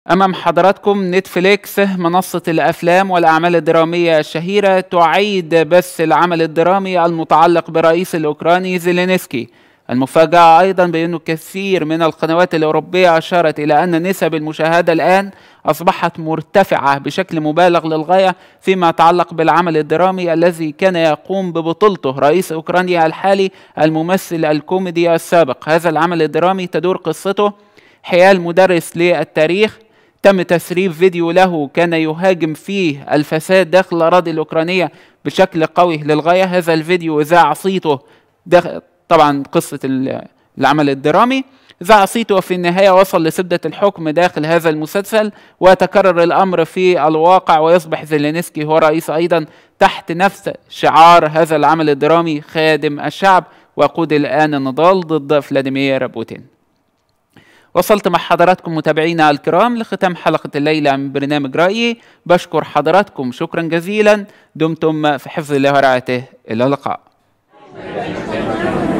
أمام حضراتكم نتفليكس منصة الأفلام والأعمال الدرامية الشهيرة تعيد بث العمل الدرامي المتعلق برئيس الأوكراني زيلينسكي المفاجأة أيضا بأن كثير من القنوات الأوروبية أشارت إلى أن نسب المشاهدة الآن أصبحت مرتفعة بشكل مبالغ للغاية فيما يتعلق بالعمل الدرامي الذي كان يقوم ببطولته رئيس أوكرانيا الحالي الممثل الكوميدي السابق هذا العمل الدرامي تدور قصته حيال مدرس للتاريخ تم تسريب فيديو له كان يهاجم فيه الفساد داخل الأراضي الأوكرانية بشكل قوي للغاية هذا الفيديو ذاع صيته داخل طبعا قصة العمل الدرامي ذاع صيته في النهاية وصل لسدة الحكم داخل هذا المسلسل وتكرر الأمر في الواقع ويصبح زيلينسكي هو رئيس أيضا تحت نفس شعار هذا العمل الدرامي خادم الشعب وقود الآن النضال ضد فلاديمير بوتين وصلت مع حضراتكم متابعينا الكرام لختام حلقة الليلة من برنامج رأيي بشكر حضراتكم شكرا جزيلا دمتم في حفظ الله ورعايته إلى اللقاء